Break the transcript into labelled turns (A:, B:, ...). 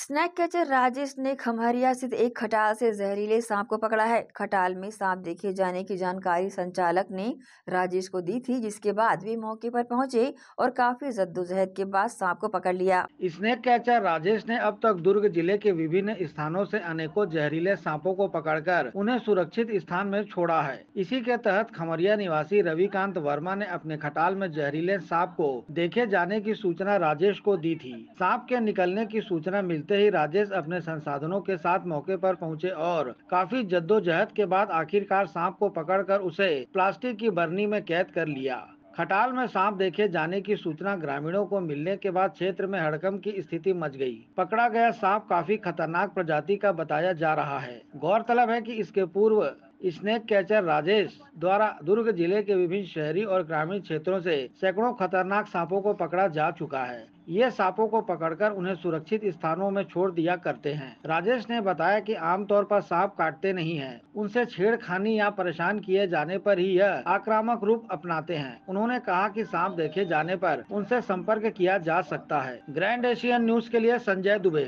A: Snack catcher Rajesh ने खमहरिया स्थित एक खटाल से जहरीले सांप को पकड़ा है खटाल में सांप देखे जाने की जानकारी संचालक ने राजेश को दी थी जिसके बाद वे मौके पर पहुंचे और काफी जद्दोजहद के बाद सांप को पकड़ लिया
B: स्नैक कैचर राजेश ने अब तक दुर्ग जिले के विभिन्न स्थानों से अनेकों जहरीले सांपों को पकड़कर उन्हें सुरक्षित स्थान में छोड़ा है इसी के तहत खमरिया निवासी रविकांत वर्मा ने अपने खटाल में जहरीले सांप को देखे जाने की सूचना राजेश को दी थी सांप के निकलने की सूचना मिलती मिलते ही राजेश अपने संसाधनों के साथ मौके पर पहुंचे और काफी जद्दोजहद के बाद आखिरकार सांप को पकड़कर उसे प्लास्टिक की बर्नी में कैद कर लिया खटाल में सांप देखे जाने की सूचना ग्रामीणों को मिलने के बाद क्षेत्र में हड़कम की स्थिति मच गई। पकड़ा गया सांप काफी खतरनाक प्रजाति का बताया जा रहा है गौरतलब है कि इसके पूर्व स्नेक कैचर राजेश द्वारा दुर्ग जिले के विभिन्न शहरी और ग्रामीण क्षेत्रों से सैकड़ों खतरनाक सांपों को पकड़ा जा चुका है ये सांपों को पकड़कर उन्हें सुरक्षित स्थानों में छोड़ दिया करते हैं राजेश ने बताया कि आमतौर पर सांप काटते नहीं हैं, उनसे छेड़खानी या परेशान किए जाने पर ही यह आक्रामक रूप अपनाते हैं उन्होंने कहा कि सांप देखे जाने पर उनसे संपर्क किया जा सकता है ग्रैंड एशियन न्यूज के लिए संजय दुबे